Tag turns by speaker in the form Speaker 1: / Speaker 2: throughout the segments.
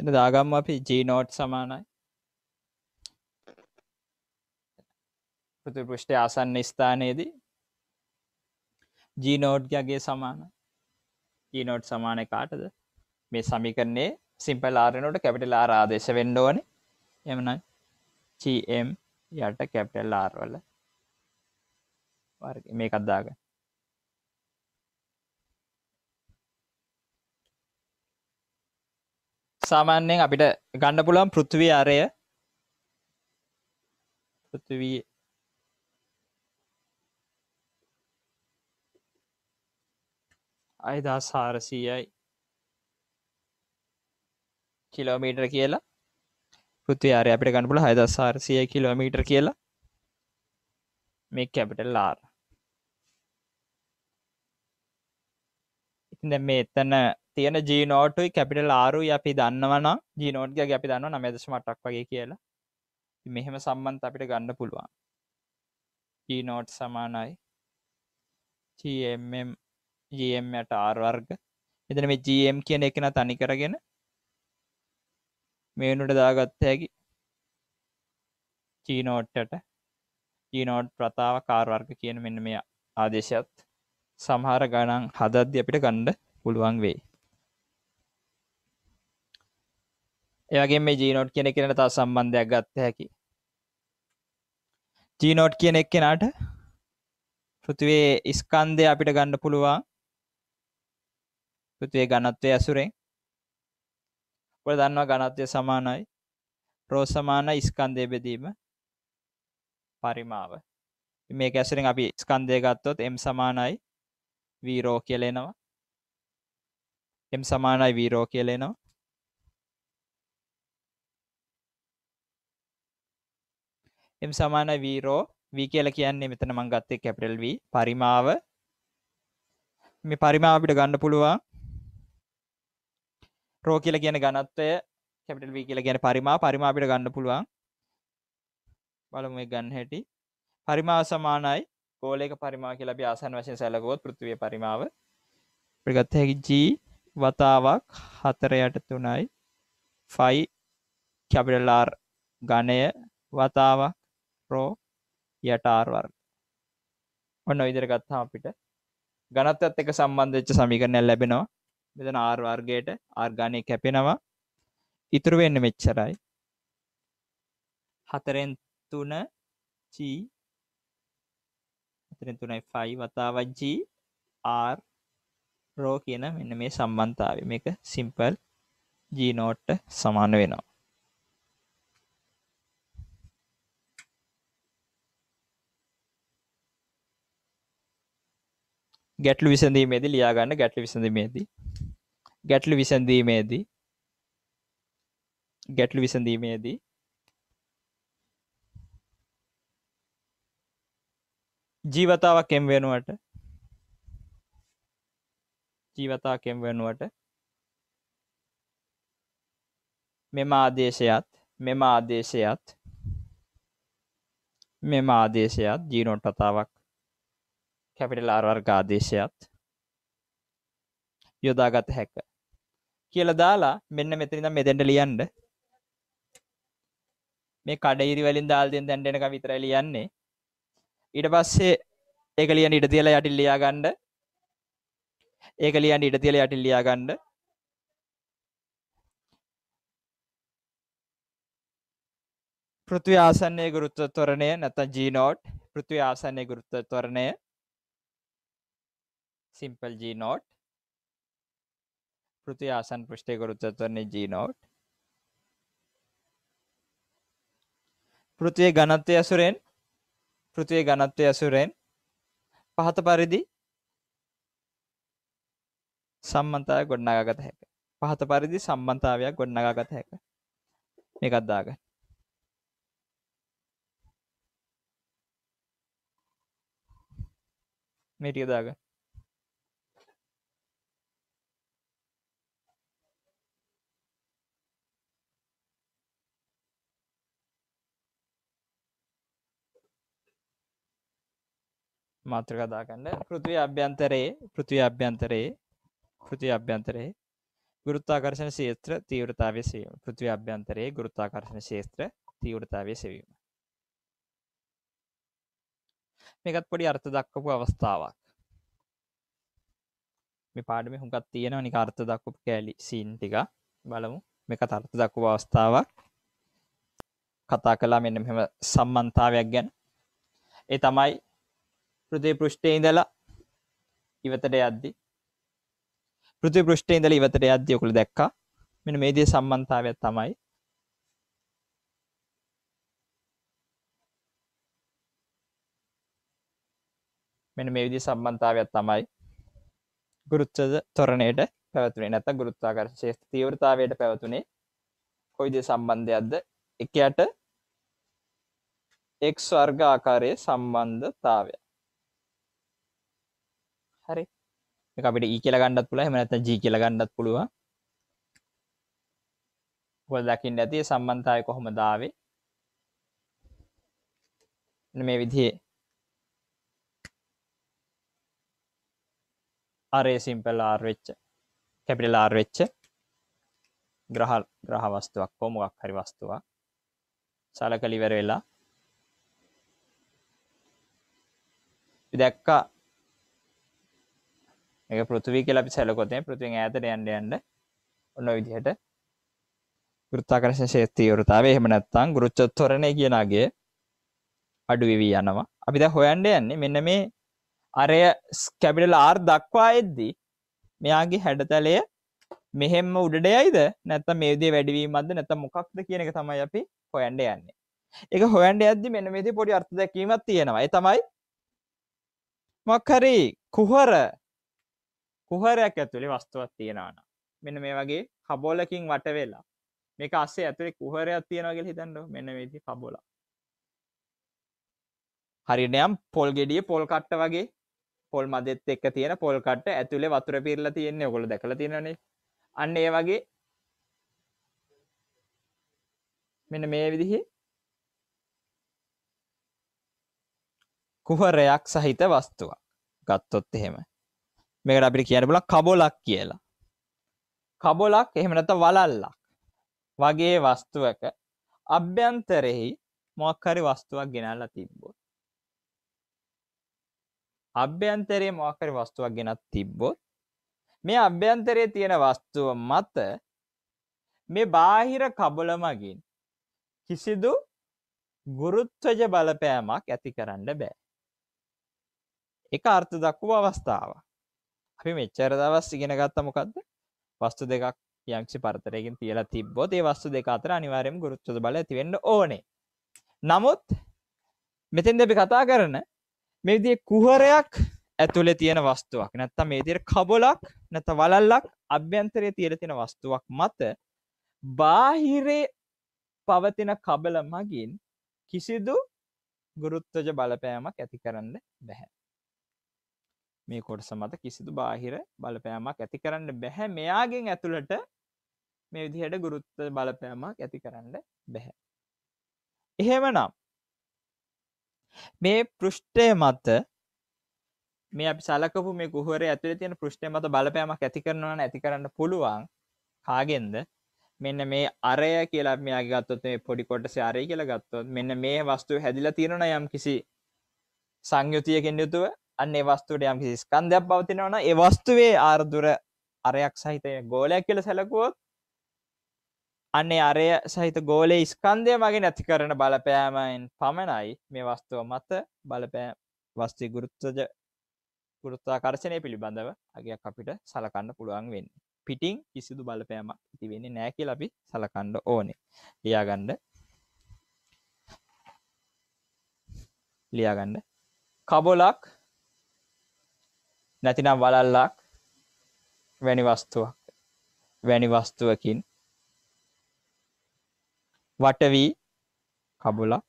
Speaker 1: එන දාගම් අපි ජීනෝට් සමානයි පෘති පෘෂ්ටි ආසන්න ස්ථානයේදී ජීනෝඩ්ගගේ සමාන ජීනෝට් සමානය කාටද මේ සමිකරන්නේ සිම්පල් ආරනෝට කැපිටල් ආරාදේශ වෙන්ඩෝන එමන චම් යට කැප්ටල් ආර්වල මේකත්දාග සාමාන්‍යයෙන් අපිට ගණ්ඩ පුළන් පෘතිවී අරය පෘතිවී අයිදා සාරසීයයි කිලෝමීටර් කියලා පෘති අරය අපිට ගණපුල හයිදා සාරසිය කිලෝමීටර් කියලා මේ කැපිටල් ලාර ඉතින් දැ මේ එතන තියෙන ජීනෝටුයි කැපිටල් ආරුයි අපි දන්නවන ජීනෝට්ග අපි දන්න නමදශමටක් වගේ කියලා මෙහෙම සම්බන්ධ අපිට ගන්න පුළුවන් ජීනෝට් සමානයි ජMMට ආර්වර්ග එතන මේ ජම් කියන එකන තනි කරගෙන මේනුට දාගත්ත හැකි ජීනෝට්ට ජීනෝට් ප්‍රතාව කාර්වර්ග කියන මෙන්න මේ ආදේශයත් සමහර ගණන් හදද්‍ය අපිට ගණ්ඩ පුළුවන් වෙයි ඒවගේ මේ ජීනෝට් කෙනෙ කෙනට තා සම්බන්ධයක් ගත්ත හැකි ජීනෝට් කියන එක් කෙනාට පෘතිවේ ස්කන්දය අපිට ගන්න පුළුවන් පෘතිවේ ගණත්වය ඇසුරෙන් ඔය දන්නවා ගණත්වය සමානයි රෝසමාන ස්කන්දය බෙදීම පරිමාව මේ ඇසුරෙන් අපි ස්කන්දය ගත්තොත් එම් සමානයි වීරෝ කියලෙනවා එම් සමානයි වීරෝ කියලෙනවා එම් සමාන වීරෝ වී කියල කියන්නේ මෙතන මං ගත්තේ කැපිටල් වී පරිමාව මේ පරිමාව අපිට ගන්න පුළුවන් රෝ කියලා කියන ඝනත්වය කැපිටල් වී කියලා කියන පරිමාව පරිමාව අපිට ගන්න පුළුවන් බලමු මේ ගන්න හැටි පරිමාව සමානයි ගෝලයක පරිමාව කියලා අපි ආසන්න වශයෙන් සැලකුවොත් පෘථිවිය පරිමාව අපිට ගත්ත හැකි g වතාවක් 4යට 3යි ෆයි කැපිටල් R ඝණය වතාවක් රෝ යට ආර්වර්ග ඔන්න විදිර ගත්තා අපිට ගණත්තත් එක සම්බන්ධච්ච සමිකරණයක් ලැබෙනවා මෙතන ආර්වර්ගයට ආර්ගානය කැපෙනවා ඉතුරු වෙන්න මෙච්චරයි හතරෙන් තුන චී හතරෙන් තුනයි ෆයි වතාවජී ආර් රෝ කියන මෙන්න මේ සම්බන්ධාව මේක සිම්පල් ජීනෝට්ට සමාන වෙනවා ගැටලු විසඳීමේදී ලියාගන්න ගැටලි විසඳීමේදී ගැටලු විසඳීමේදී ගැටලු විසඳීමේදී ජීවතාවක් එම් වෙනුවට ජීවතාවක් එම් වෙනුවට මෙම ආදේශයත් මෙම ආදේශයත් මෙම ආදේශයත් ජීනොට්ටතාවක් කැපිටල් ආර්වර්ග ආදේශයත් යොදාගත හැක කියල දාලා මෙන්න මෙතනිද මෙතැන්ට ලියන්ඩ මේ කඩයිරි වලින් දාල්දෙන් දැන්ටෙනක විතරයි ලියන්නේ ඊට පස්සේ ඒක ලියන් ඉට තියලා යටි ලියා ගණ්ඩ ඒක ලියන් ඉට තියල යටි ලියා ගණ්ඩ පෘති්‍ය ආසන්නය ගුරුත්ව තොරණය නැත ජීනෝට් පෘති්‍ය ආසන්නය ගුරුත්ව තොරණය simple G naught. පෘති ආසන් පෘෂ්ටයකරුත්තත්වන්නේ G naught. පෘතිය ඝනත්වය ඇසුරෙන් පෘතිය ඝනත්වය ඇසුරෙන් පහත පරිදි සම්බන්තාව ගොඩනගාගත හැක. පහත පරිදි සම්බන්තාවයක් ගොඩනගාගත හැක. මේකත් දාගන්න. මේ ටික දාගන්න. මාත්‍ර කතා කන්න පෘතිවි අභ්‍යන්තරයේ පෘතිවි අභ්‍යන්තරයේ පෘති අභ්‍යන්තරයේ ගුරුත්තාකර්ශණ ශේත්‍ර තීවරතාවය සවීම පෘතිවි අභ්‍යන්තරයේ ගුරුත්තාකර්ශණ ශේත්‍ර තීවරතාවය සෙවීම මේකත් පොඩි අර්ථ දක්වපු අවස්ථාවක් මේ පාඩම හුඟත් තියෙනවා නික අර්ථ දක්වපු කෑලි සීන් ටික බලමු මේක අර්ථ දක්වපු අවස්ථාවක් කතා කලා මෙන්න මෙම සම්බන්තාවයක් ගැන ඒ තමයි පෘති පෘෂ්ටේ ඉඳලා ඉවතට යද්දි පෘති පෘෂ්ටේ ඉඳලා ඉවතට යද්දි ඔකුල දැක්කා මෙන්න මේ දේ සම්බන්ධතාවයක් තමයි මෙන්න මේ විදි සම්බන්ධතාවයක් තමයි ගුරුත්වද තොරණයට පැවතුනේ නැත ගුරුත්තාකර ශේෂ තීවරතාවයට පැවතුනේ කොයිද සම්බන්ධයක්ද එකයට එක් ස්වර්ග ආකාරයේ සම්බන්ධතාවයක් හරි එක අපිට e ඒ කියල ගණඩත් පුළ හමනත ජී කියල ගණඩත් පුළුව හොල් දකිින් ඇති සම්බන්තාය කොහොම දාවේ මේ විදිහේ අරේ සිම්පල් ආර්වෙච්ච කැපිටල් ආර්වෙච්ච ග්‍රහ ග්‍රහ වස්තුවක් කොමොගක් හරි වස්තුවක් සලකලිවර වෙලා දැක්කා එක පෘතිවී කියලපි සැලකොතේ පෘතිෙන් ඇතට යන්ඩ යන්ඩ ඔන්න විදිහට ගෘත්තාකරශ ශේත්තිය වෘතාව එහෙම නැත්තං ගෘච්චොත්තොරණය කියනගේ අඩුවිවී යනවා අපි ද හොයන්ඩ යන්නේ මෙන්න මේ අරය ස්කැබිටල ආර් දක්වා එද්දී මෙයාගේ හැඩතලය මෙහෙම උඩට යයිද නැත්ත මේදේ වැඩවීමද නැත මොකක්ද කියන එක තමයි අපි හොයන්ඩ යන්නේ එක හොයන්ඩ ඇදදි මෙන මේති පොඩි අර්ථ දැකීමත් තියෙනවා තමයි මක්හරි කුහර කුහරයක් ඇතුළේ වස්තුවක් තියෙනවාන මෙන්න මේ වගේ කබෝලකින් වට වෙලා මේක අස්සේ ඇතුළේ කුහරයක් තියෙනවාගේ හිතන්න මෙන්න වෙදි කබෝල හරිනයම් පොල් ගෙඩිය පොල් කට්ට වගේ පොල් මදෙත් එක් තියෙන පොල් කට්ට ඇතුළේ වතුර පිරලා තියෙන්නේ ඔකොල දැකල තියෙනනේ අන්න ඒ වගේ මෙන්න මේ විදිහේ කුහරයක් සහිත වස්තුවක් ගත්තොත් එහෙම මේකට අපිට කියන පුල කබොලක් කියලා කබොලක් එහෙමනත වලල්ලක් වගේ වස්තුවක අභ්‍යන්තරෙහි මොක්හරි වස්තුවක් ගෙනල්ලා තිබ්බොත් අභ්‍යන්තරයේ මොකරි වස්තුවක් ගෙනත් තිබ්බොත් මේ අභ්‍යන්තරයේ තියෙන වස්තුව මත මේ බාහිර කබල මගින් කිසිදු ගුරුත්වජ බලපෑමක් ඇති කරන්න බෑ එක අර්ථ දක්වූ අවස්ථාවක් අපි මෙච්චර දවස් ඉගෙන ගත්ත මොකක්ද වස්තු දෙකක් යංක්ෂි පරතරයකින් තියලා තිබ්බෝ ඒ වස්තු දෙක අතර අනිවාර්යයෙන් ගුරුත්ව බල ඇතිවෙන්න ඕනේ නමුත් මෙතෙන් දෙපි කතා කරන මේ විදිහේ කුහරයක් ඇතුලේ තියෙන වස්තුවක් නැත්තම් මේ විදිහට කබලක් නැත්නම් වලල්ලක් අභ්‍යන්තරයේ තියලා තියෙන වස්තුවක් මත බාහිරේ පවතින කබල මගින් කිසිදු ගුරුත්වජ බලපෑමක් ඇති කරන්න බැහැ මේ කොටස මත කිසිදු බාහිර බලපෑමක් ඇති කරන්න බැහැ මෙයාගෙන් ඇතුළට මේ විදිහට ගුරුත්ත බලපෑමක් ඇති කරන්න බැහැ. එහෙමනම් මේ පෘෂ්ඨය මත මේ අපි සලකපු මේ කුහර ඇතුළ තියෙන පෘෂ්ඨය මත බලපෑමක් ඇති කරනවන ඇති කරන්න පුළුවන් කාගෙන්ද මෙන්න මේ අරය කියලා මේ ගත්තොත් මේ පොඩි කොටස අරය කියලා ගත්තොත් මෙන්න මේ වස්තුව හැදිලා තියෙනන යම් කිසි සංයුතියකින් යුතුව අන්න වස්තුට යම් ස්කන්ධයක් පවතිනවන ඒ වස්තුවේ ආර්දුර අරයක් සහිතය ගෝලයක් කියල සැලකුවොත් අන්නේ අරය සහිත ගෝලේ ස්කන්දය මගේ නැති කරන බලපෑමෙන් පමණයි මේ වස්තුව මත බලපෑ වස්ති ගුරුත්තජ ගුරුත්තාකර්ශනය පිළිබඳව අගේ අපිට සලකන්න පුළුවන් වෙන්න පිටිං කිසිදු බලපෑම තිවෙන්නේ නෑකි ලබි සලකණ්ඩ ඕනේ ලියාගණ්ඩ ලියාගණ්ඩ කබොලක් නැතිනම් වලල්ලක් වැනි වස්තුවක් වැනි වස්තුවකින් වටවී කබුලක්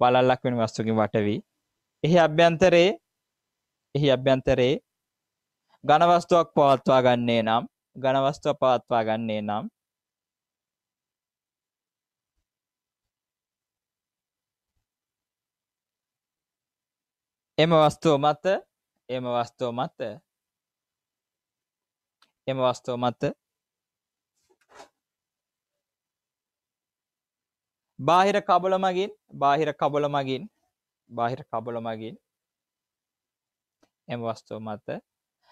Speaker 1: වලල්ලක් වෙන වස්තුකින් වටවී එහි අභ්‍යන්තරයේ එහි අභ්‍යන්තරයේ ඝනවස්තුවක් පවත්වා ගන්නේ නම් ඝනවස්තුව පවත්වා ගන්නේ නම් එම වස්තුව මත එම වස්තුව මත එම වස්තුව මත බාහිර කබල මගින් බාහිර කබල මගින් බාහිර කබල මගින් එම වස්තුව මත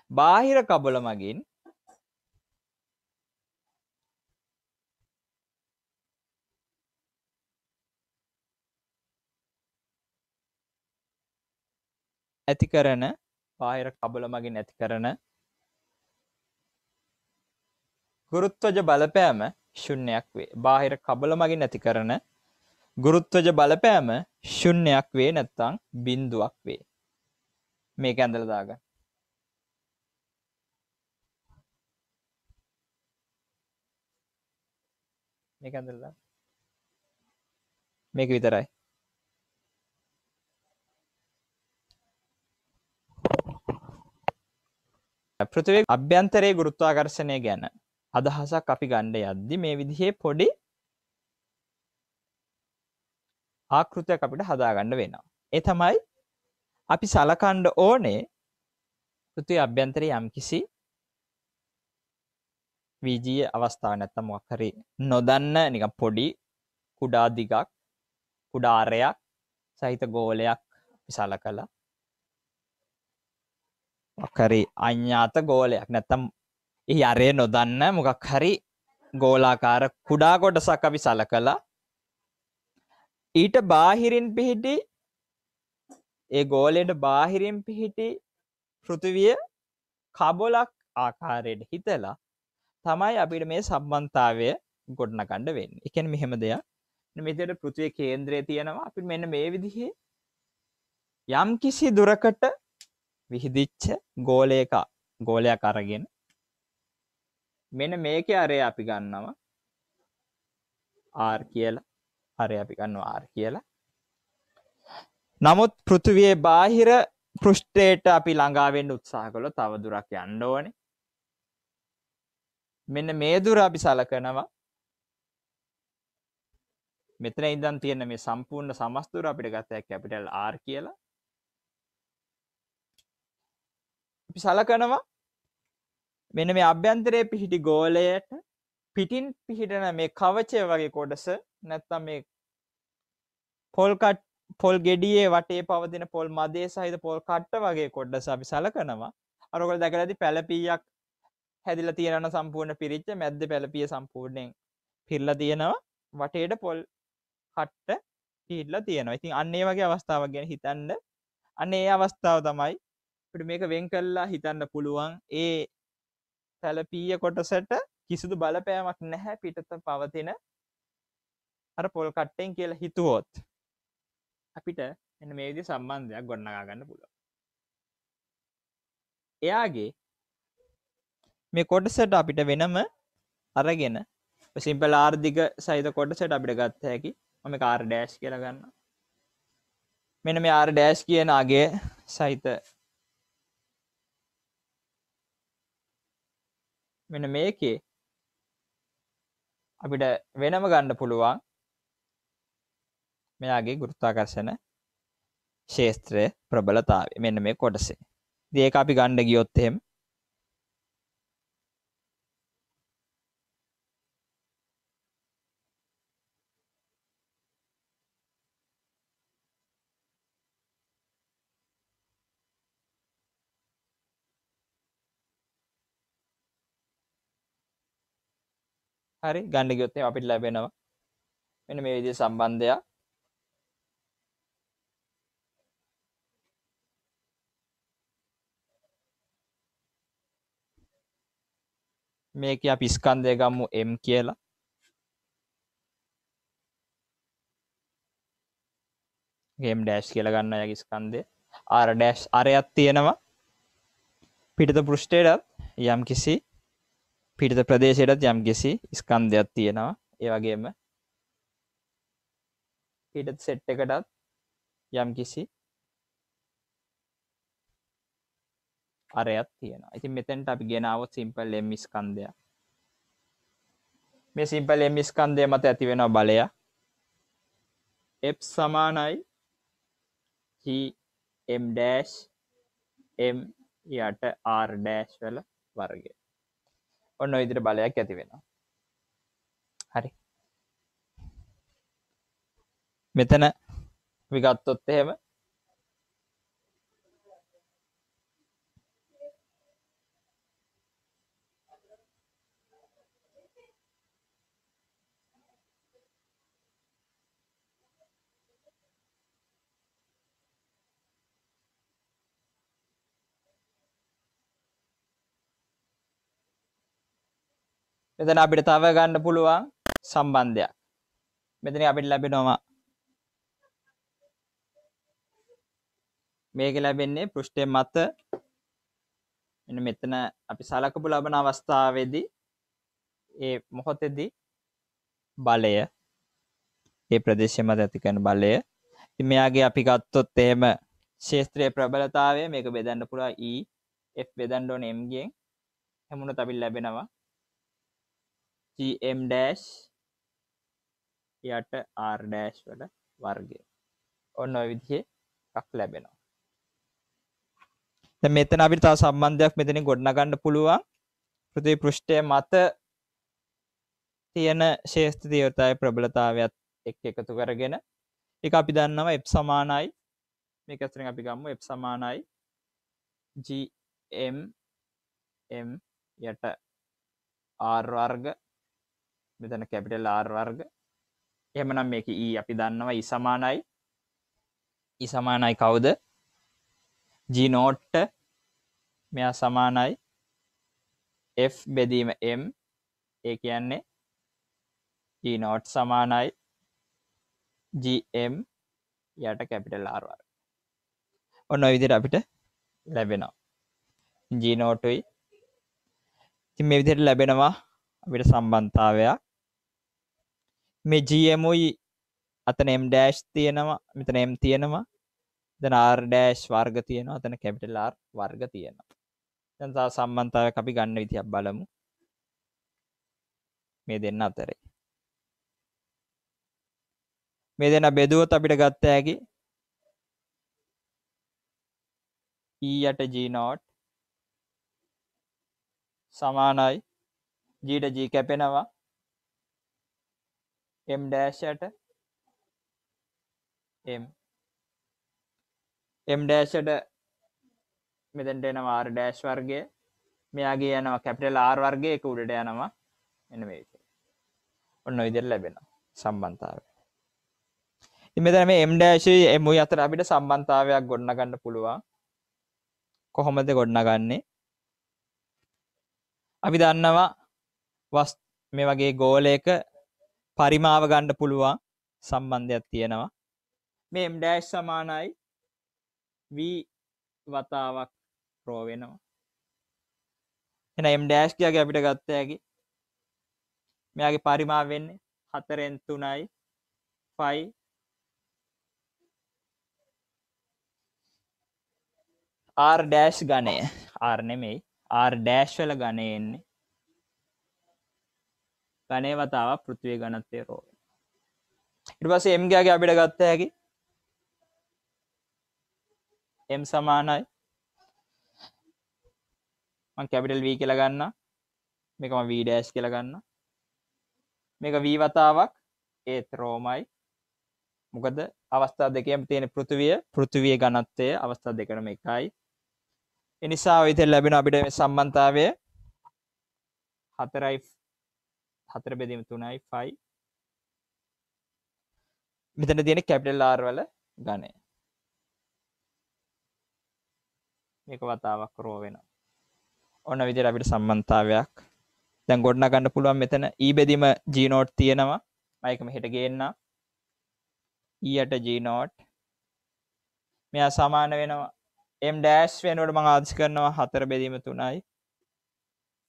Speaker 1: බාහිර කබල මගින් ඇති කරන බාහිර කබල මගින් ඇති කරන ගුරුත්වජ බලපෑම ශුන්‍යයක් වේ. බාහිර කබල මගින් ඇති කරන ගුරුත්වජ බලපෑම ශුන්‍යයක් වේ නැත්තං බින්දුවක් වේ. මේක ඇඳල දාගන්න. මේක ඇඳලා මේක විතරයි පෘතිවේ අභ්‍යන්තරයේ ගුරුත්වාකර්ශණය ගැන අදහසක් අපි ගණ්ඩ යද්දි මේ විදිහේ පොඩි ආකෘතියක් අපිට හදාගන්න වෙනවා. ඒ තමයි අපි සලකණ්ඩ ඕනේ පෘතිය අභ්‍යන්තරය යම් කිසි වීජීය අවස්ථාව නැත්තම මොකක්හරි නොදන්න නික පොඩි කුඩා දිගක් කුඩාරයක් සහිත ගෝලයක් විශාල කලා මොකරි අඥ්ඥාත ගෝලයක් නැත්තම් අරය නොදන්න මොකක් හරි ගෝලාකාර කුඩා ගොඩසක් අපි සල කලා ඊට බාහිරින් පිහිටි ඒ ගෝලයට බාහිරින් පිහිටි පෘතිවිය කබොලක් ආකාරයට හිතලා තමයි අපිට මේ සම්බන්තාවය ගොඩනකණ්ඩ වෙන්න එකන මෙහෙම දෙයක් මෙතට පෘතිය කේන්ද්‍රය තියෙනවා අපි මෙන්න මේ විදිහේ යම් කිසි දුරකට විහිදිච්ච ගෝලයක ගෝලයක් අරගෙන මෙන මේක අරය අපි ගන්නවා ආර් කියලා අරය අපි ගන්නවා ආර් කියලා නමුත් පෘතුවිය බාහිර පෘෂ්ටේට අපි ළඟාවෙන්ඩ උත්සාහ කළ තව දුරක් යන්න ඕන මෙන්න මේ දුර අපි සලකනවා මෙතන ඉදන් තියෙන මේ සම්පූර්ණ සමස්තුර අපිට ගතයක් කැපිටල් ආර් කියලා අපි සලකනවා මෙන මේ අභ්‍යන්තරයේ පිහිටි ගෝලයට පිටින් පිහිටන මේ කවචය වගේ කොටස නැත්තම් මේ පොල්කට් පොල් ගෙඩියේ වටේ පවතින පොල් මදේ සහිත පොල් කට්ට වගේ කොඩ්ඩ සබි සලකනවා අරකොල දැකලති පැලපීයක් හැදිල තියෙනන සම්පූර්ණ පිරිච්ච මැද්ද පැලපිය සම්පූර්ණයෙන් පිරල තියෙනවා වටේට පොල් කට්ට පිහිටල තියෙනවා ඉතින් අන්නේ වගේ අවස්ථාව ගැන හිතන්න අන්නේ අවස්ථාව තමයි ට මේක වෙන් කල්ලා හිතන්න පුළුවන් ඒ තැලපීය කොටසට කිසිදු බලපෑමක් නැහැ පිටත පවතින අර පොල් කට්ටෙන් කියලා හිතුවොත් අපිට එන මේ විදි සම්බන්ධයක් ගොන්නගා ගන්න පුළුව එයාගේ මේ කොටසට අපිට වෙනම අරගෙන සිම්පල ආර්ධික සහිත කොටසට අපිට ගත්ත හැකි මම කාර් ඩෑස් කියලගන්න මෙන මේ ආර් ඩෑස් කියනගේ සහිත මෙන මේකේ අපිට වෙනම ගන්න පුළුවන් මෙයාගේ ගුරුත්වාකර්ෂණ ශේස්ත්‍රය ප්‍රබලතාවය මෙන්න මේ කොටසේ. ඉතින් ඒක අපි ගන්න ගියොත් එහෙම හරි ගණ්ඩ ගොත්තේ අපිට ලැබෙනවා මෙන මේ විදි සම්බන්ධයක් මේක අප ස්කන්දය ගම්මු එම් කියලා ගේම් ඩෑස්් කියල ගන්න යකි ස්කන්දය ආර ඩෑස්් අරයත් තියෙනවා පිටත පෘෂ්ටේටත් යම් කිසි පිටිත ප්‍රදේශයටත් යම් ගෙසි ස්කන්ධයක් තියෙනවා ඒවගේම පිටත් සෙට් එකටත් යම් කිසි අරයත් තියෙන ඉති මෙතැන්ට අපි ගෙනාවත් සිම්පල් එම ස්කන්දය මේ සිම්පල් එම ස්කන්දය මත ඇති වෙන බලය එප් සමානයි හම් ඩෑම් යට ආර් ඩෑශ් වල වර්ගය ඔන්න ඉදිර බලයක් ඇති වෙනවා හරි මෙතන විගත්තොත් එහෙම මෙතන අපිට තව ගන්න පුළුවන් සම්බන්ධයක් මෙතන අපිට ලැබෙනවා මේක ලැබෙන්නේ පෘෂ්ඨය මත මෙතන අපි සලකපු ලබන අවස්ථාවේදී ඒ මොහොතෙදී බලය ඒ ප්‍රදේශය මත ඇතිකන බලය ඉතින් මෙයාගේ අපි ගත්තොත් එහෙම ශේත්‍රයේ ප්‍රබලතාවය මේක බෙදන්න පුළුවන් E F බෙදන්න ඕනේ M ගෙන් හැමුණොත් අපි ලැබෙනවා gm ඩෑශ් යට r ඩෑශ් වල වර්ගය ඔන්න විදිහ එකක් ලැබෙනවා මෙතන අපිට තා සම්බන්ධයක් මෙතන ගොඩනගන්න පුළුවන් පෘතිවි පෘෂ්ඨය මත තියෙන ශේෂ්ඨ තියවතාය ප්‍රබලතාවයක් එක් එකතු කරගෙන එක අපි දන්නව එප් සමානයි මේකස්තරින් අපි ගම්ම එප් සමානයි gm යට ආර්වර්ග මෙතන කැපිටල් ආර් වර්ග එහමනම් මේක ඊ e අපි දන්නවා ඉසමානයි e ඉසමානයි e කවුද ජීනෝට්ට මෙයා සමානයි F බෙදීම M ඒ කියන්නේ ජීනෝට් සමානයි GM යට කැපිටල් ආරවර් ඔන්න විදිර අපිට ලැබෙනවා ජීනෝටුයි ති මේ විදියට ලැබෙනවා අපිට සම්බන්ධාවයක් මේ ජMයි අතන එම් ඩෑශ් තියෙනවා මෙතන එම් තියෙනවා ද නාර්ඩෑශ් වර්ග තියෙනවා අතන කැපිටලාර් වර්ග තියෙනවා තැන්සා සම්බන්තාව අපි ගන්න විතියක් බලමු මේ දෙන්න අතරේ මේ දෙන බෙදුවත් අපිට ගත්තෑකි ඊයට e ජීනෝට් සමානයි ජීට ජී කැපෙනවා m ඩෑෂයට m m ඩෑෂට මෙතැන්ට එනවා ආර් ඩෑශ් වර්ගය මෙයාගේ යනවා කැපිටල් ආර් වර්ගය එක උඩට යනවා එන මේ ඔන්න ඉදිර ලැබෙන සම්බන්තාව මෙතන මේ m ඩෑශී එමු අතර අපිට සම්බන්තාවයක් ගොඩනගන්න පුළුවන් කොහොමද ගොඩනගන්නේ අපි දන්නවා වස් මේ වගේ ගෝලයක පරිමාව ගණ්ඩ පුළුවන් සම්බන්ධයක් තියෙනවා මේ එම්ඩෑශ් සමානයි වී වතාවක් රෝවෙනවා එන එම්ඩෑශ් කියගේ අපිට ගත්තයකි මෙයාගේ පරිමා වෙන්නේ හතරෙන් තුනයි ෆයි ආර් ඩෑශ් ගණය ආර්නෙමෙයි ආර් ඩෑශ් වල ගණයෙන්නේ ගනේ වතාවක් පෘතිවය ගනත්තේ රෝ ඉටපස එම්ගේගේ අපිට ගත්ත හැකි එම් සමානයි කැපිටල් වී කියලගන්න මේකම වීඩෑස් කියලගන්න මේක වී වතාවක් ඒත් රෝමයි මොකද අවස්ථා දෙකම තියෙන පෘතිවිය පෘතිවිය ගනත්තය අවස්ථා දෙකනම එකයි එනිසා විතෙල් ලැබෙන අපිට සම්බන්තාවය හතරයි හතර බෙදීම තුනයි ෆයි මෙතන තියෙන කැපිටල් ආර්වල ගණය මේක වතාවක් රෝ වෙන ඔන්න විදිර අපිට සම්බන්තාවයක් දැන් ගොඩ්න ගන්න පුළුවන් මෙතන ඊ e බෙදීම ජීනෝට් තියෙනවා මයකම හිට ගේන්න ඊයට e ජීනෝට් මෙයා සමාන වෙනවා එම් ඩෑස් වෙනුවට මං ආදිසි කරනවා හතර බෙදීම තුනයි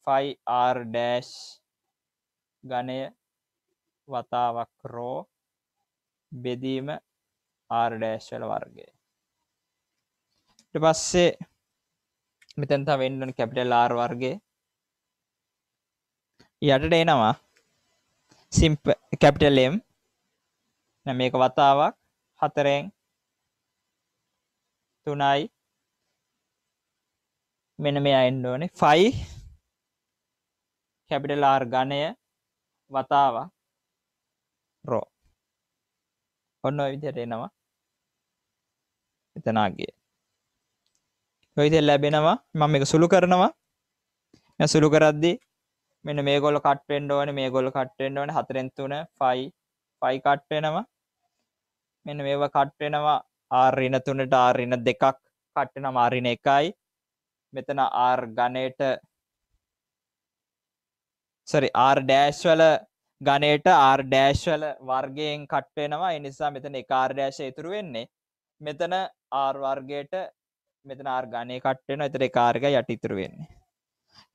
Speaker 1: ෆයි ආර් ඩෑස් ගණය වතාවක් රෝ බෙදීම ආර්ඩෑශ්වල වර්ගය ට පස්සේ මෙතැන්ත වෙන්ඩන කැපිටල් ආර් වර්ගේ යටට එනවා සිම්ප කැපිටලම් මේක වතාවක් හතරෙන් තුනයි මෙන මේ අයින්ඩෝනේ ෆයි කැපිටල් ආර් ගණය වතාවක් රෝ ඔන්න ඔය විදිහට එනවා එතනාගේ ඔය විදිහට ලැබෙනවා මම මේක සුළු කරනවා මම සුළු කරද්දී මෙන්න මේගොල්ල කට් වෙන්න ඕනේ මේගොල්ල කට් වෙන්න ඕනේ 4න් 3 5 5 කට් වෙනවා මෙන්න මේවා කට් වෙනවා r ඍණ 3ට r ඍණ 2ක් කට් වෙනවා r ඍණ 1යි මෙතන r ඝණයට සරි ආර් ඩෑශ්වල ගණයට ආර් ඩෑශ්වල වර්ගයෙන් කට්වෙනවා එනිසා මෙතන එක ආර්ඩෑශ ඉතුරු වෙන්නේ මෙතන ආර්වර්ගයට මෙතන ආර්ගණය කට්ටෙන එතර කාර්ග යටිතුරු වෙන්නේ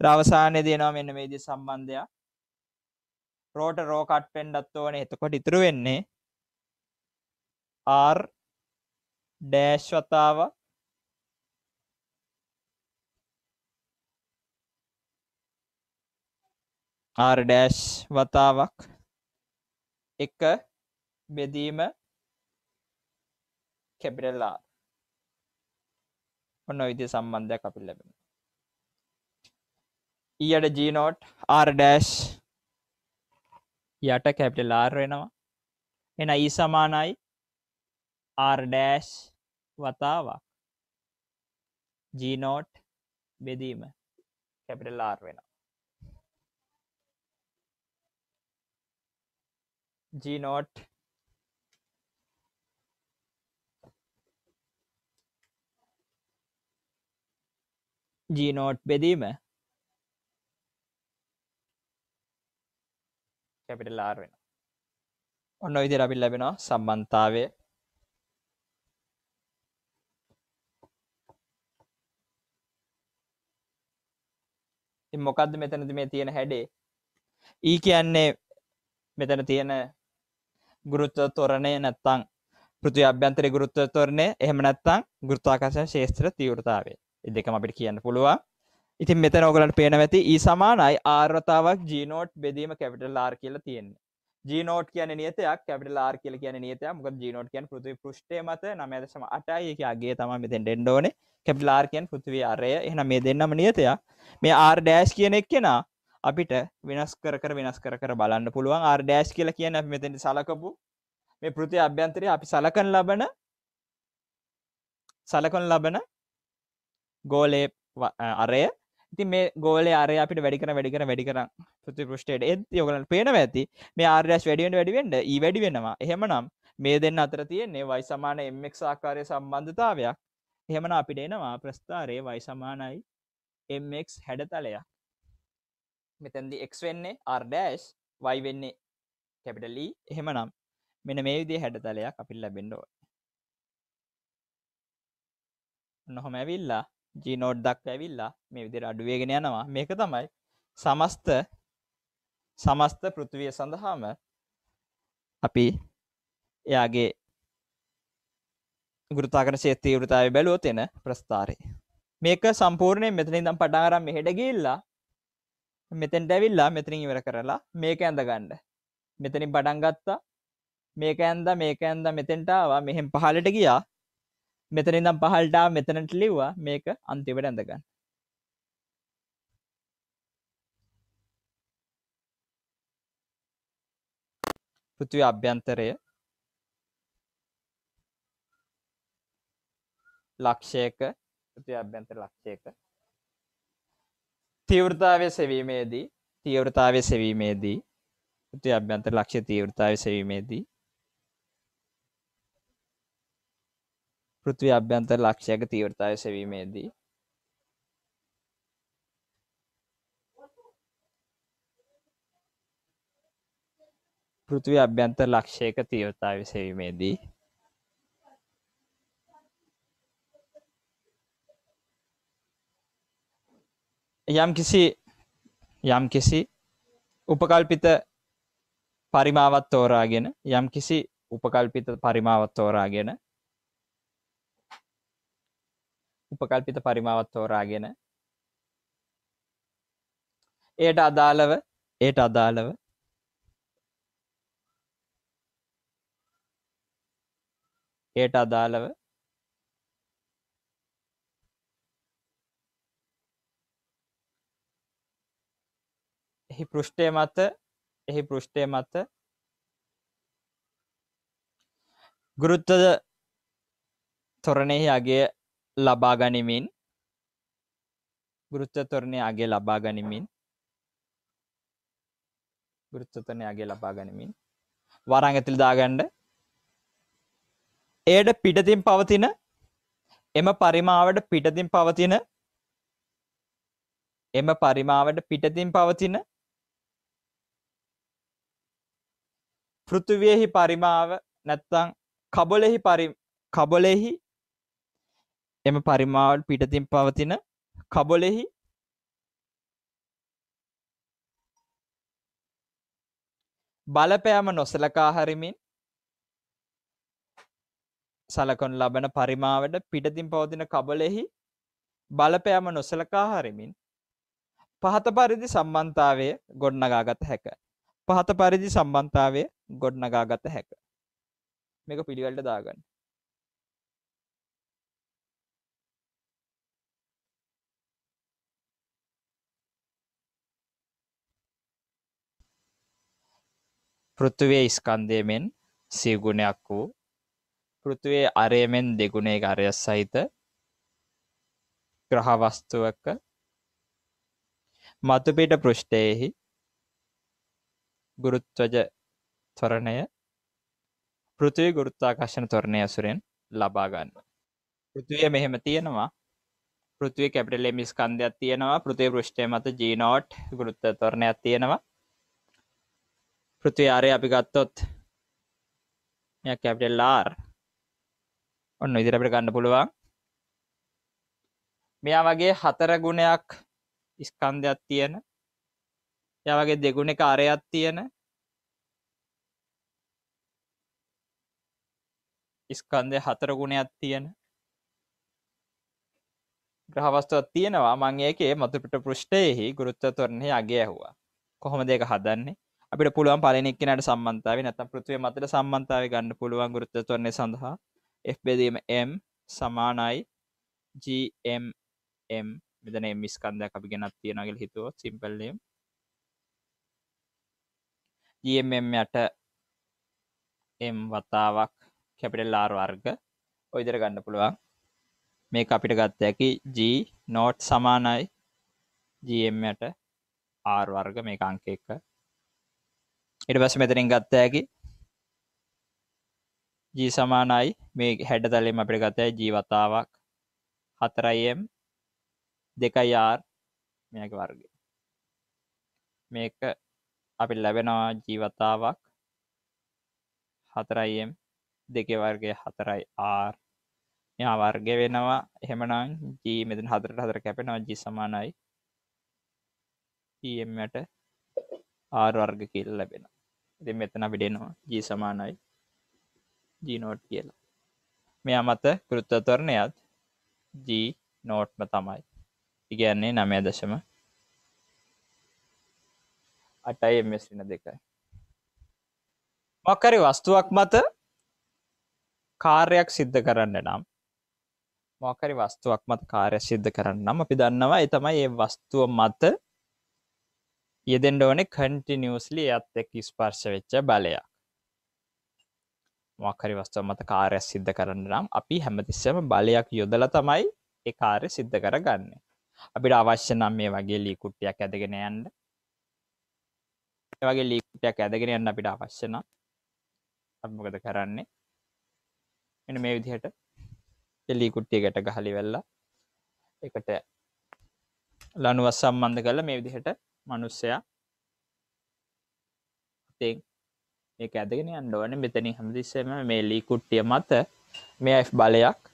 Speaker 1: රවසානය දයනවා මෙන්න මේදී සම්බන්ධයක් රෝට රෝකට්ටෙන්ඩත් ඕන එතකොට ඉතුරු වෙන්නේ ආර් ඩෑශ් වතාවක් ආර් ඩෑශ් වතාවක් එක බෙදීම කැපිටල්ලා ඔන්න විදි සම්බන්ධයක් අපි ලැබෙන ඊයට ජීනෝට් ආර් ඩෑශ් යට කැපිටල් ආර් වෙනවා එන ඊ සමානයි ආර් ඩෑශ් වතාවක් ජීනෝට් බෙදීම කැපිටල් ආර් වෙනවා G naught G naught බෙදීම කැපිටල් R වෙනවා. ඔන්න ඔය විදිහට අපිට ලැබෙනවා සම්බන්ධතාවය මොකක්ද මෙතනද මේ තියෙන හැඩේ ඊ e කියන්නේ මෙතන තියෙන ගුරුත්ව තොරණය නැත්තං පෘති අභ්‍යන්තර ගුරුත්ව තොරණය එහෙම නැත්තං ගුරුත්වාකර්ෂණ ශේෂත්‍ර තීව්‍රතාවය දෙකම අපිට කියන්න පුළුවන් ඉතින් මෙතන ඔගලන්ට පේන ඇති ඒ සමානයි ආර්වතාවක් ජීනෝට් බෙදීම කැපිටල් ආර් කියලා තියෙන්නේ ජීනෝට් කියන නියතයක් කැපිටල් ආර් කියලා කියන නියතයක් මොකද ජීනෝට් කියන්නේ පෘථිවි පෘෂ්ඨය මත 9.8යි ඒක අගේ තමයි මෙතෙන් දෙන්න ඕනේ කැපිටල් ආර් කියන්නේ පෘථිවි ආරය එහෙනම් මේ දෙන්නම නියතයක් මේ ආර් ඩෑෂ් කියන එක්කෙනා අපිට වෙනස් කර වෙනස් කර බලන්න පුළුවන් ආර්ඩෑස් කියල කියන මෙතනි සලකපු මේ පෘති අභ්‍යන්තරය අපි සලකන ලබන සලකන් ලබන ගෝලේ අරය ඉති මේ ගෝල අරය අපිට වැඩිකන වැඩිකන වැඩිකර පෘති පෘෂ්ටේට එත් යොගලන් පේන ඇති මේ ආර්යස් වැඩියෙන් වැඩිවෙන්ඩ ඒ e වැඩි වෙනවා එහෙමනම් මේ දෙන්න අතර තියෙන්නේ වයි සමාන එම්මක් ආකාරය සම්බන්ධතාවයක් එහෙමන අපිට එනවා ප්‍රස්ථාරය වයි සමානයි එම්ක් හැඩතලයක් මෙතැදි එක් වෙන්නේ අර්ඩෑස් වයි වෙන්නේ කැපිටලි e. එහෙම නම් මෙන මේ විදේ හැඩතලයක් අපිල් ලැබෙන්ඩෝ නොහොම ඇවිල්ලා ජීනෝඩ් දක් ඇවිල්ලා මේ විදිර අඩුවේගෙන යනවා මේක තමයි සමස්ත සමස්ත පෘතිවිය සඳහාම අපි එයාගේ ගෘතාකර ශේත්‍රී වෘතාව බැලුවෝ තියෙන ප්‍රස්ථාරය මේක සම්පූර්ණය මෙතනින් දම් පටාරම් මෙහෙට ගිල්ලා මෙතෙන්ට ඇවිල්ලා මෙතනින් ඉවර කරලා මේක ඇඳගණ්ඩ මෙතනින් පටන්ගත්තා මේක ඇන්ද මේක ඇන්ද මෙතෙන්ටාවා මෙහෙම පහලට ගියා මෙතනින්දම් පහල්ටා මෙතනට ලිව්වා මේක අන්තිවට ඇඳගන්න පෘතිව අභ්‍යන්තරය ලක්ෂයක පෘති අභ්‍යන්තර ලක්ෂයක තීවෘතාවය සෙවීමේදී තීවෘතාවය සෙවීමේදී ෘති අභ්‍යන්තර ලක්ෂ්‍ය තීවෘතාවය සෙවීමේදී පෘථිවි අභ්‍යන්තර ලක්ෂ්‍යයක තීව්‍රතාවය සෙවීමේදී පෘථිවි අභ්‍යන්තර ලක්ෂ්‍යයක තීව්‍රතාවය සෙවීමේදී යම් කිසි යම් කිසි උපකල්පිත පරිමාවත් තෝරාගෙන යම් කිසි උපකල්පිත පරිමාවත් තෝරාගෙන උපකල්පිත පරිමාවත් තෝරාගෙන එයට අදාළව එයට අදාළව එයට අදාළව එහි පෘෂ්ටය මත එහි පෘෂ්ටය මත ගුරුත්තද තොරණෙහි අගේ ලබා ගනිමින් ගුරුත්ත තොරණය අගේ ලබා ගනිමින් ගුරුත්තතනය අගේ ලබා ගනිමින් වරං ඇතිල් දාගණ්ඩ එයට පිටතින් පවතින එම පරිමාවට පිටතින් පවතින එම පරිමාවට පිටතින් පවතින පෘථිවියෙහි පරිමාව නැත්තං කබලෙහි පරි කබලෙහි එම පරිමාවට පිටතින් පවතින කබලෙහි බලපෑම නොසලකා හරිමින් සලකොන් ලබන පරිමාවට පිටතින් පවතින කබලෙහි බලපෑම නොසලකා හරිමින් පහත පරිදි සම්බන්ධතාවය ගොඩනගාගත හැක. පහත පරිදි සම්බන්ධතාවය ගොඩ්නගා ගත හැක මේක පිළිවෙලට දාගන්න පෘතුවේ ස්කන්දයමෙන් සීගුණයක් වූ පෘතුවේ අරයමෙන් දෙගුණේ අරයස් සහිත ග්‍රහවස්තුවක මතුපිට පෘෂ්ටයෙහි ගුරුත්වජ තොරණය පෘතිවි ගුරුත්තාකර්ශන තොරණය ඇසුරෙන් ලබාගන්න පෘතිය මෙහෙම තියෙනවා පෘතිව කැපිටල මිස්කන්ධයක් තියෙනවා පෘතිය පෘෂ්ටය මත ජීනෝට් ගුරුත්ත තොරණයක් තියෙනවා පෘතියාරය අපි ගත්තොත් කැපිටල්ලාර් ඔන්න ඉදිරපට ගන්න පුළුවන් මෙයා වගේ හතර ගුණයක් ස්කන්ධයක් තියෙන ය වගේ දෙගුණ කාරයක් තියෙන ඉස්කන්දය හතර ගුණයක් තියෙන ග්‍රහවස්තුවත් තියෙනවා මං ඒකේ මතුපිට පෘෂ්ටයෙහි ගුරුත්තතුවරණය අගේ ඇහවා කොහොම දෙක හදන්නේ අපිට පුළුවන් පලනික්කනට සම්බන්තාව නැතම් පෘතිව මතට සම්බන්තාව ගන්න පුළුවන් ගුරුත්තතුවරණය සඳහා එබදීම M සමානයි GMM මෙතන මිස්කන්දයක් අපි ගෙනත් තියෙනගල් හිතුව සිම්පල්ලම් GMM යට එම් වතාවක් කැපිටල් ආර් වර්ග ඔයිදර ගන්න පුළුවන් මේ අපිට ගත්ත හැකි G නෝට් සමානයි GMයට ආර් වර්ග මේ අංක එක ඉට පස මෙතරින් ගත්ත හැකි ජී සමානයි මේ හැඩ තලෙම අපිට ගතය ජීවතාවක් හතරයිම් දෙකයි ආර් මේක වර්ග මේක අපි ලැබෙනවා ජීවතාවක් හතරයිම් දෙකේ වර්ගය හතරයි ආර් මෙයා වර්ග වෙනවා එහෙමනම් ජී මෙතන හතරට හතර කැපෙනවා ජී සමානයි e ට ආර් වර්ග කියල් ලැබෙන දෙ මෙතන අපිඩෙනවා ජී සමානයි ජීනෝට් කියලා මෙයා මත කෘත්තතොරණයත් ජී නෝට්ම තමයි ඉගැන්නේ නමය දශම අටයි එමස්ලින දෙකයි මක්කරි වස්තුවක් මත කාර්යක් සිද්ධ කරන්න නම් මොකරි වස්තුවක් මත කාර්ය සිද්ධ කරන්නම් අපි දන්නවා එතමයි ඒ වස්තුව මත යෙදෙන්ඩ ඕන කටිනිියස්ලි ඇත් එක් ස්පර්ශ වෙච්ච බලයක් මොකරි වස්තුව මත කාරයක් සිද්ධ කරන්න නම් අපි හැමතිස්සම බලයක් යොදල තමයි ඒ කාරය සිද්ධ කරගන්න අපිට අවශ්‍ය නම් මේ වගේ ලීකුට්ටියක් ඇදගෙන යන්න වගේ ලීකුටයක් ඇදගෙන යන්න අපිට අවශ්‍යන අමකද කරන්නේ එන මේ විදිහට එල්ලී කුට්ටියකට ගහලි වෙල්ලා එකට ලනුවස් සම්බන්ධ කළ මේ විදිහට මනුස්සයා තේ ඒක ඇදගෙන අන්ඩෝන මෙතනින් හැමදිස්සම මේ ලී කුට්ටිය මත මේ ඇ් බලයක්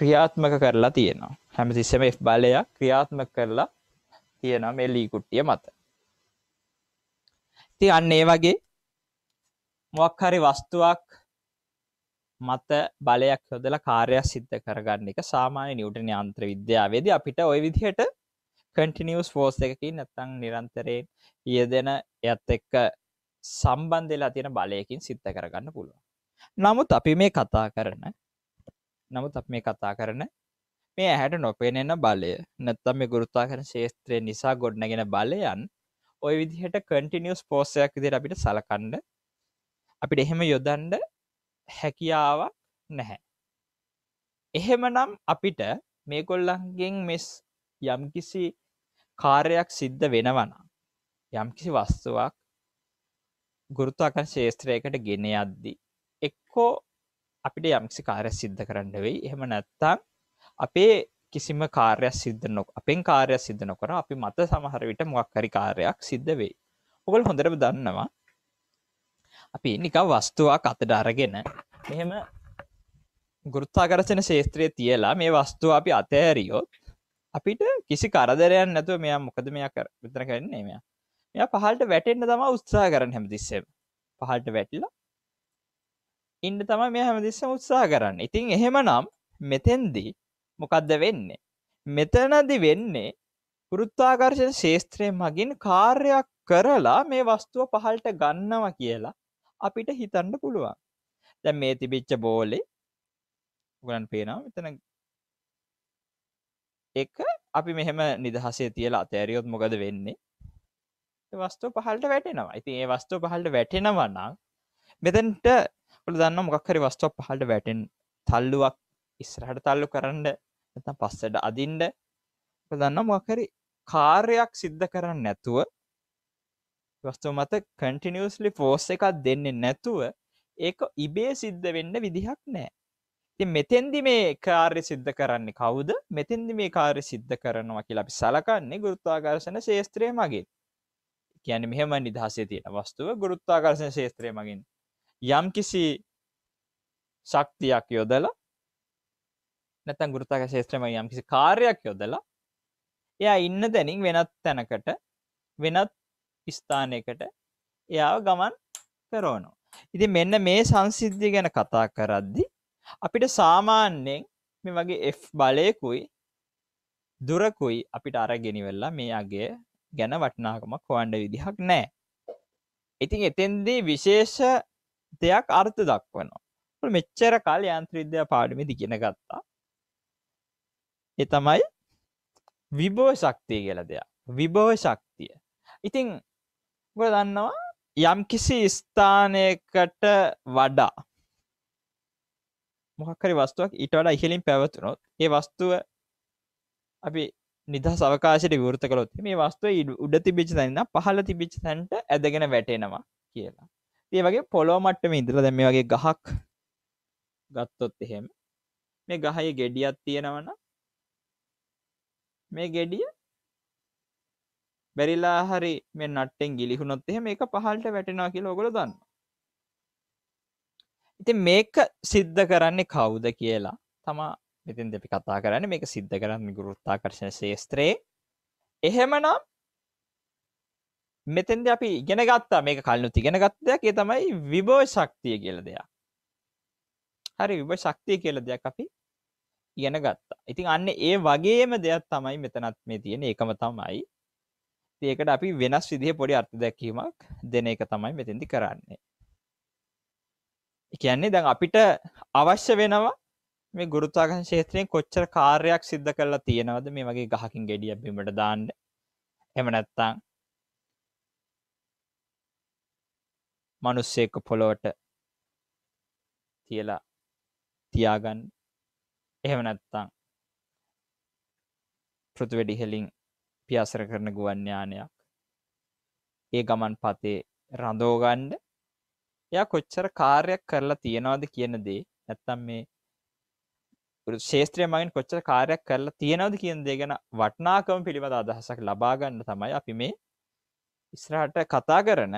Speaker 1: ක්‍රියාත්මක කරලා තියෙනවා හැමතිස්සම එ් බලයක් ක්‍රියාත්මක කරලා තියෙනවා මේ ලී කුට්ටිය මත ති අන්න ඒ වගේ මොක්හරි වස්තුවක් මත බලයක් යොදලා කාර්යයක් සිද්ධ කරගන්න එක සාමාන්‍ය නිව්ටන් යන්ත්‍ර විද්‍යාවේදී අපිට ওই විදිහට කන්ටිනියස් ෆෝස් එකකින් නැත්නම් නිරන්තරයෙන් යෙදෙන එයත් එක්ක සම්බන්ධ වෙලා තියෙන බලයකින් සිද්ධ කරගන්න පුළුවන්. නමුත් අපි මේ කතා කරන නමුත් අපි මේ කතා කරන මේ ඇහැට නොපෙනෙන බලය නැත්තම් මේ ගුරුත්වාකර්ෂණ ශේත්‍රය නිසා ගොඩනගෙන බලයන් ওই විදිහට කන්ටිනියස් ෆෝස්යක් විදිහට අපිට සලකන්න අපිට එහෙම යොදන්න හැකියාවක් නැහැ. එහෙමනම් අපිට මේගොල්ලන්ගෙන් මෙස් යම්කිසි කාර්යක් සිද්ධ වෙනවනම් යම්කිසි වස්තුවක් ගුරුත්වාකර්ෂණ ශේත්‍රයකට ගෙන යද්දී එක්කෝ අපිට යම්කිසි කාර්යයක් සිද්ධ කරන්න වෙයි. එහෙම නැත්නම් අපේ කිසිම කාර්යයක් සිද්ධ නොක අපෙන් කාර්යයක් සිද්ධ නොකර අපි මත සමහර විට මොකක් හරි කාර්යයක් සිද්ධ වෙයි. ඔයගොල්ලෝ හොඳටම දන්නවා අපි නිකව වස්තුවක් අතට අරගෙන මෙහෙම ගෘත්තාකරචන ශේත්‍රය තියලා මේ වස්තුව අපි අතෑරියොත් අපිට කිසි කරදරයන් නැතුව මෙයා මොකද මෙයා කර විතර කරන්නේ මෙයා මෙයා පහල්ට වැටෙන්න්න තම උත්සා කරන හැමතිස්සෙම පහල්ට වැටිලා ඉන්න තම මේ හැමතිස්සම උත්සා කරන්න ඉතින් එහෙම නම් මෙතෙන්දී මොකක්ද වෙන්නේ මෙතනදි වෙන්නේ පුරුත්තාකර්ශන ශේත්‍රය මගින් කාර්යක් කරලා මේ වස්තුව පහල්ට ගන්නවා කියලා අපිට හිතන්න පුළුවන් දැන් මේ තිබිච්ච බෝලේ උගලන් පේනවා මෙතන එක අපි මෙහෙම නිදහසේ තියලා අතෑරියොත් මොකද වෙන්නේ වස්තුව පහලට වැටෙනවා ඉතින් ඒ වස්තුව පහලට වැටෙනවා නම් මෙතෙන්ට ඔල දන්න මොකක් හරි වස්තුවක් පහලට වැටෙන් තල්ලුවක් ඉස්සරහට තල්ලු කරන්න නැත්නම් පස්සට අදින්න ඔල දන්න මොකක් හරි කාර්යයක් සිද්ධ කරන්න නැතුව වස්තු මත කටිනිියස්ලි ෆෝස් එකක් දෙන්නේ නැතුව ඒක ඉබේ සිද්ධ වෙන්න විදිහක් නෑ ති මෙතෙන්දි මේ කාර්ය සිද්ධ කරන්නේ කවුද මෙතෙන්දි මේ කාර්ය සිද්ධ කරනවා කියලා අපි සලකන්නේ ගුරුත්තාකර්ශන ශේත්‍රය මගේ කියන මෙහෙම නිදහසේ තියෙන වස්තුව ගුරුත්තාකර්ශන ශේත්‍රය මගින් යම් කිසි ශක්තියක් යොදලා නැතන් ගුරුත්තාක ශේත්‍රම යම් කිසි කාර්යක් යොදලා එයා ඉන්න දැනින් වෙනත් තැනකට වෙනත් ස්ථානයකට එයාව ගමන් කරවනවා. ඉතින් මෙන්න මේ සංසිද්ධිය ගැන කතා කරද්දි අපිට සාමාන්‍යයෙන් මේ වගේ F බලයකුයි දුරකුයි අපිට අරගෙනවෙල්ලා මේ අගේ ගැන වටිනාකමක් හොයන්න විදිහක් නැහැ. ඉතින් එතෙන්දී විශේෂ දෙයක් අර්ථ දක්වනවා. මෙච්චර කාල යන්ත්‍රවිද්‍යා පාඩමේදී ඉගෙන ගත්තා. ඒ තමයි විභව ශක්තිය කියලා දෙයක්. විභව ශක්තිය. ඉතින් ගොඩ දන්නවා යම් කිසි ස්ථානයකට වඩා මොහක්කරි වස්තුවක් ඊට වඩා ඉහලින් පැවතුනොත් ඒ වස්තුව අපි නිදහ සවකාශයට විවෘත කළොත් මේ වස්තුව උඩ තිබිච්ච තැන්න පහළ තිබිච්ච තැන්ට ඇදගෙන වැටෙනවා කියලා ඒ වගේ පොලෝ මට්ටම ඉදිල දැම වගේ ගහක් ගත්තොත් එහෙම මේ ගහය ගෙඩියත් තියෙනවන මේ ගෙඩිය බැරිලා හරි මේ නට්ටෙන් ගිලිහුණොත් එහෙම මේක පහළට වැටෙනවා කියලා ඔයගොල්ලෝ දන්නවා. ඉතින් මේක सिद्ध කරන්නේ කවුද කියලා තමා මෙතෙන් දෙපි කතා කරන්නේ මේක सिद्ध කරන්නේ ගුරුත්වාකර්ෂණ ශාස්ත්‍රයේ. එහෙමනම් මෙතෙන්ද අපි ඉගෙන ගත්තා මේක කලිනුත් ඉගෙන ගත්ත දෙයක් ඒ තමයි විභව ශක්තිය කියලා දෙයක්. හරි විභව ශක්තිය කියලා දෙයක් අපි ඉගෙන ගත්තා. ඉතින් අන්න ඒ වගේම දෙයක් තමයි මෙතනත් මේ තියෙන එකම තමයි ඒකට අපි වෙනස් විදිහ පොඩි අර්ථ දැක්කීමක් දෙන එක තමයි මෙතෙන්දි කරන්නේ කියන්නේ දැන් අපිට අවශ්‍ය වෙනවා මේ ගුරුත්වාකර්ෂණ ක්ෂේත්‍රයෙන් කොච්චර කාර්යයක් සිද්ධ කරලා තියෙනවද මේ වගේ ගහකින් ගෙඩියක් බිමට දාන්න එහෙම නැත්නම් මනුස්සයෙක්ව පොළොවට කියලා තියාගන්න එහෙම නැත්තං පෘතිවැඩි හෙලින් පියාසර කරන ගුවන්ඥානයක් ඒ ගමන් පතේ රඳෝගන්ඩ එය කොච්චර කාර්යක් කරලා තියෙනවාද කියන දේ නැත්තම් මේ ශේත්‍රය මගින් කොච්චර කාරයක් කරලා තියෙනවද කියන දේ ගැන වටනාකම පිළිබඳ අදහසක් ලබාගන්න තමයි අපි මේ ඉස්රහට කතා කරන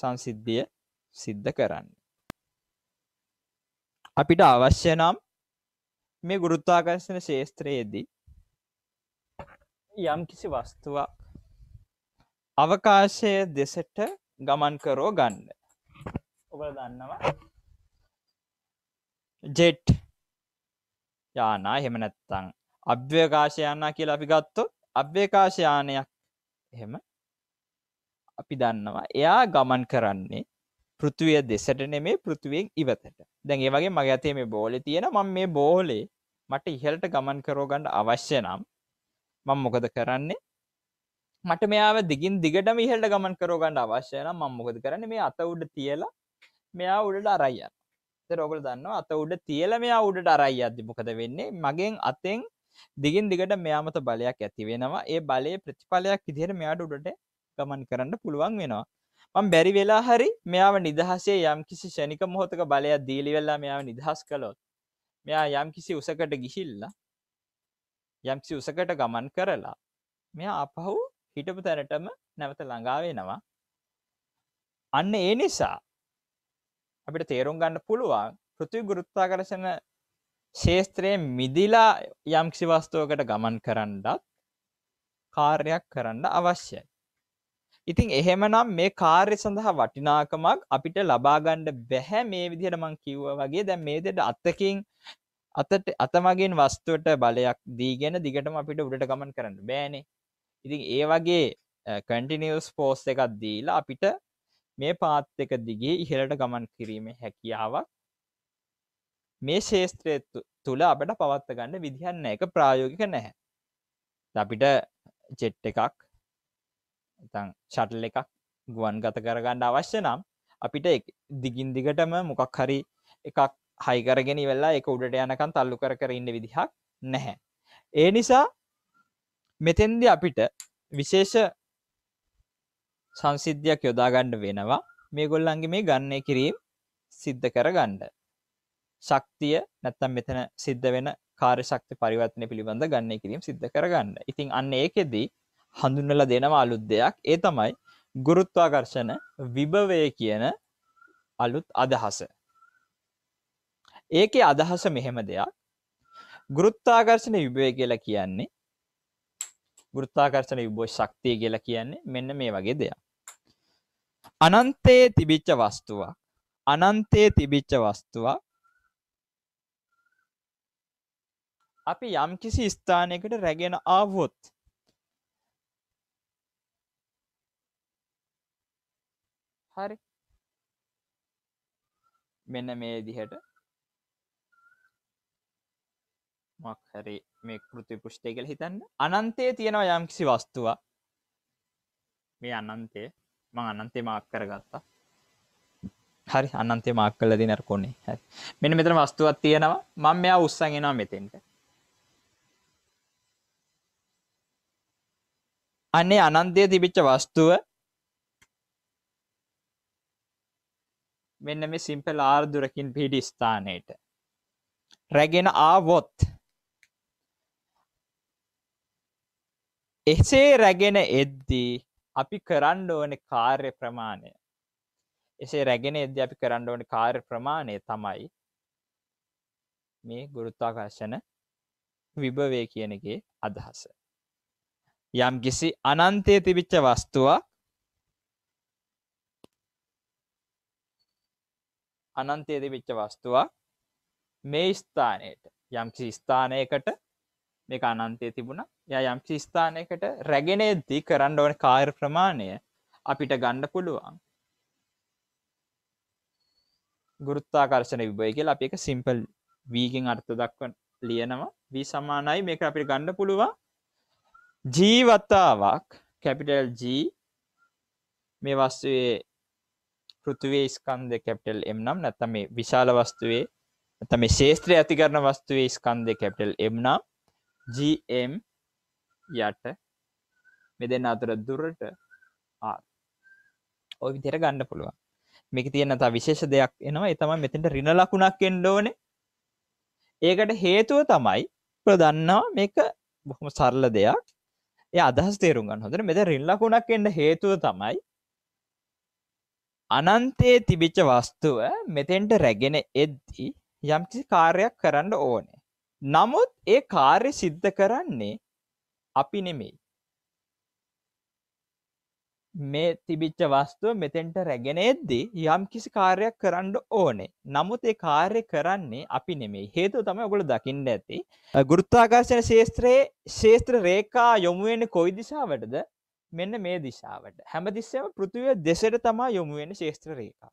Speaker 1: සංසිද්ධිය සිද්ධ කරන්න. අපිට අවශ්‍ය නම් මේ ගුරුත්තාකර්ශන ශේත්‍රයේදී යම්කිසි වස්තුවක් අවකාශය දෙසට ගමන් කරෝ ගන්න ඔබ දන්නවා ජෙට් යානා හෙමනැත්තං අභ්‍යකාශයන්නා කියලා අපි ගත්තොත් අභ්‍යකාශයානයක් එහෙම අපි දන්නවා එයා ගමන් කරන්නේ පෘතුවය දෙසට නෙමේ පෘතුවෙන් ඉවතට දැන් ඒ වගේ මගේ ඇතේ මේ බෝලි තියෙන මං මේ බෝලේ මට ඉහලට ගමන් කරෝගන්න අවශ්‍ය නම් මං මොකද කරන්නේ මට මෙයාව දිගින් දිගටම ඉහල්ට ගමන් කරෝගන්න අවශ්‍යයන මං මොකද කරන්න මේ අත උඩ තියලා මෙයා උඩට අරයියන්න තරෝගල දන්න අත උඩ තියල මෙයා උඩට අරයි අද්දි මොකද වෙන්නේ මගෙන් අතෙන් දිගින් දිගට මෙයාමත බලයක් ඇති වෙනවා ඒ බලය ප්‍රතිඵලයක් ඉදිහට මෙයාට උඩට ගමන් කරන්න පුළුවන් වෙනවා මං බැරි වෙලා හරි මෙයාව නිදහසේ යම් කිසි ෂණික මොහොතක බලයක් දීලි වෙල්ලා මෙයාව නිදහස් කළොත් මෙයා යම් කිසි උසකට ගිහිල්ලා යම්සි උසකට ගමන් කරලා මෙයා අපහු හිටපු තැනටම නැවත ළඟාවෙනවා අන්න ඒ නිසා අපිට තේරුම් ගන්න පුළුවන් පෘතිවි ගුරුත්තාකර්ශන ශේස්ත්‍රයෙන් මිදිලා යම්කිසි වස්තුවකට ගමන් කරන්නත් කාර්යක් කරන්න අවශ්‍යයි. ඉතින් එහෙමනම් මේ කාර්ය සඳහා වටිනාකමක් අපිට ලබාගණ්ඩ බැහැ මේ විදිහට මං කිව්ව වගේ දැන් මේ දෙට අත්තකින් අතට අතමගින් වස්තුවට බලයක් දීගෙන දිගටම අපිට උඩට ගමන් කරන්න බෑනේ ඉතින් ඒ වගේ කටිනිියස් පෝස් එකක් දීලා අපිට මේ පාත් එක දිගේ ඉහළට ගමන් කිරීම හැකියාවක් මේ ශේස්ත්‍රය තුළ අපට පවත්ත ගන්න විදිහන්න එක ප්‍රායෝගික නැහැ අපිට ජෙට් එකක් ශටල් එකක් ගුවන් ගත කරගන්න අවශ්‍ය නම් අපිට දිගින් දිගටම මොකක් හරි එකක් හයිකරගෙන වෙල්ලා එක උඩට යනකන් තල්ලු කර කර ඉන්න විදිහක් නැහැ ඒ නිසා මෙතෙන්ද අපිට විශේෂ සංසිද්ධයක් යොදාගණ්ඩ වෙනවා මේ ගොල්ලන්ගේ මේ ගන්නේ කිරීම් සිද්ධ කර ගණ්ඩ ශක්තිය නැත්තම් මෙතන සිද්ධ වෙන කාර ශක්ති පරිවත්නය පිළිබඳ ගන්නේ කිරීම සිද්ධ කරගන්න ඉතින් අන්න ඒකෙදී හඳුන්නල දෙනවා අලුත් දෙයක් ඒ තමයි ගුරුත්වාකර්ෂණ විභවය කියන අලුත් අදහස ඒකේ අදහස මෙහෙම දෙයක් ගුරුත්තාකර්ශන යුබය කියලා කියන්නේ ගුරුත්තාකර්ශන යුබෝ ශක්තිය කියලා කියන්නේ මෙන්න මේ වගේ දෙයක්. අනන්තයේ තිබිච්ච වස්තුවක් අනන්තයේ තිබිච්ච වස්තුවක් අපි යම්කිසි ස්ථානයකට රැගෙන ආවොත් හරි මෙන්න මේ දිහට මක් හරි මේ කෘති පෘෂ්ටය කළ හිතන්න අනන්තය තියෙනවා යම් කිසි වස්තුවා මේ අනන්තේ මං අනන්තේ මාක් කරගත්තා හරි අනන්තේ මාක් කල දිනර කොනේ හරි මෙන්න මෙතන වස්තුවක් තියෙනවා මම මෙයා උස්සන් එනවා මෙතෙන්ට අනේ අනන්තයේ තිබිච්ච වස්තුව මෙන්න මේ සිම්පල් ආර් දුරකින් පිහිටි ස්ථානයට රැගෙන ආවොත් එසේ රැගෙන එද්දී අපි කරන්න ඕන කාර්ය ප්‍රමාණය එසේ රැගෙන එද අපි කරන්න ඕන කාර්ය ප්‍රමාණය තමයි මේ ගුරුත්තාකර්ශන විභවය කියනගේ අදහස යම් කිසි අනන්තය තිබිච්ච වස්තුවක් අනන්තය තිබිච්ච වස්තුවක් මේ ස්ථානයට යම්කිසි ස්ථානයකට මේ අනන්තය තිබුණ ය යම් ස්ථානයකට රැගෙනේද්දී කරන්න ඕන කාර් ප්‍රමාණය අපිට ගණ්ඩ පුළුවන් ගුරුත්තාකර්ශන විබය කියල අප එක සිම්පල් වීගෙන් අර්ථ දක්ව ලියනවා වී සමානයි මේක අපිට ගණ්ඩ පුළුවන් ජීවතාවක් කැපිටල් ජී මේ වස්තුවේ පෘතුවේ ස්කන්ද කැපිටල් එම් නම් නැතම මේ විශාල වස්තුවේ ඇතම ශේත්‍රය ඇති කරන වස්තුවේ ස්කන්දය කැපිටල් එම් නම් GM යට මෙ දෙන්න අතර දුරට ඔය විදිර ගණ්ඩ පුළුවන් මේක තියෙන තා විශේෂ දෙයක් එනවා එතම මෙතෙන්ට රින ලකුණක් එන්ඩෝන ඒකට හේතුව තමයි ප්‍රදන්නා මේක බොහොම සරල දෙයක් ඒ අදහස් තේරුම්ගන්න හොඳට මෙද රින් ලකුණක් එන්න හේතුව තමයි අනන්තයේ තිබිච්ච වස්තුව මෙතෙන්ට රැගෙන එද්දී යම්කිසි කාර්යක් කරන්න ඕනේ නමුත් ඒ කාර්ය සිද්ධ කරන්නේ අපි නෙමෙයි. මේ තිබිච්ච වස්තුව මෙතෙන්ට රැගෙන එද්දී යම් කිසි කාර්යයක් කරන්න ඕනේ. නමුත් ඒ කාර්ය කරන්නේ අපි නෙමෙයි. හේතුව තමයි ඔයගොල්ලෝ දකින්න ඇති. ගුරුත්වාකර්ෂණ ශාස්ත්‍රයේ ශාස්ත්‍ර රේඛා යොමු වෙන්නේ කොයි දිශාවටද? මෙන්න මේ දිශාවට. හැමතිස්සෙම පෘථිවිය දෙසට තමයි යොමු වෙන්නේ ශාස්ත්‍ර රේඛා.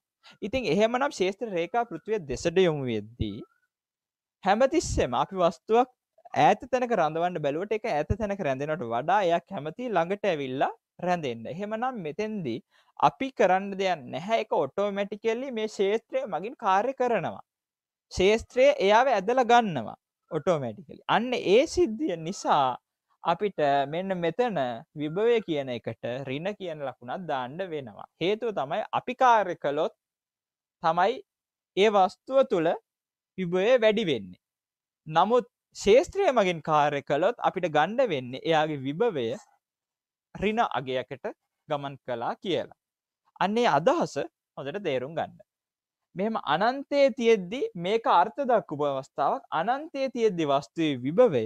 Speaker 1: ඉතින් එහෙමනම් ශේෂ්ත්‍ර රේඛා පෘථිවිය දෙසට යොමු වෙද්දී හැමතිස්සෙම අපි වස්තුවක් ඇත තැනක රඳවන්න බැලුවට එක ඇත තැනක රැඳෙනට වඩා එයා කැමති ළඟට ඇවිල්ලා රැඳෙන්න්න එහෙමනම් මෙතෙන්දී අපි කරන්න දෙයක් නැහැ එක ඔටෝමැටිකෙල්ලි මේ ශේත්‍රය මගින් කාර්ය කරනවා ශේස්ත්‍රය එයාව ඇදල ගන්නවා ඔටෝමැටිකලි අන්න ඒ සිද්ධිය නිසා අපිට මෙන්න මෙතන විභවය කියන එකට රින කියන ලකුණත් දාන්න වෙනවා හේතුව තමයි අපි කාර්ය කළොත් තමයි ඒ වස්තුව තුළ විභවය වැඩි වෙන්නේ. නමුත් ශේෂත්‍රය මගින් කාර්ය කළොත් අපිට ගණ්ඩ වෙන්නේ එයාගේ විභවය රින අගයකට ගමන් කලා කියලා. අන්නේ අදහස හොඳට තේරුම් ගන්න. මෙම අනන්තයේ තියෙද්දි මේක අර්ථ දක්කුප අවස්ථාවක් අනන්තයේ තියෙද්දි වස්තුවේ විභවය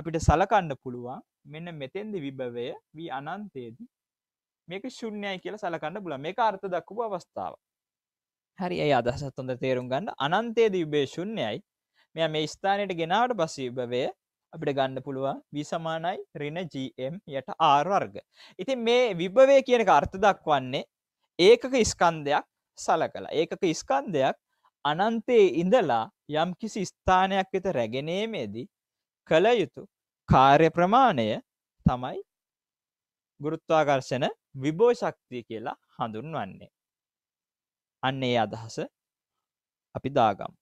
Speaker 1: අපිට සලකන්න පුළුවන් මෙන්න මෙතෙන්දි විභවය වී අනන්තයේදී මේක ශුන්‍යයි කියලා සලකන්න බුල මේ අර්ථ දක්කුපු අවස්ථාවක්. හරි ඒ අදහසත් හොඳ තේරුම් ගන්න අනන්තයේද යුබේ ශුන්‍යයි මෙය මේ ස්ථානයට ගෙනාවට පසීභවය අපිට ගන්න පුළුවන් විසමානයි රින ජම් යට ආර්වර්ග ඉතින් මේ විභවය කියන අර්ථ දක්වන්නේ ඒකක ස්කන්ධයක් සල කළ ඒකක ස්කන්ධයක් අනන්තයේ ඉඳලා යම් කිසි ස්ථානයක් වෙත රැගෙනීමේදී කළ යුතු කාර්ය ප්‍රමාණය තමයි ගුරුත්වාකර්ශන විභෝ ශක්තිය කියලා හඳුන්වන්නේ අන්න ඒ අදහස අපි දාගමු.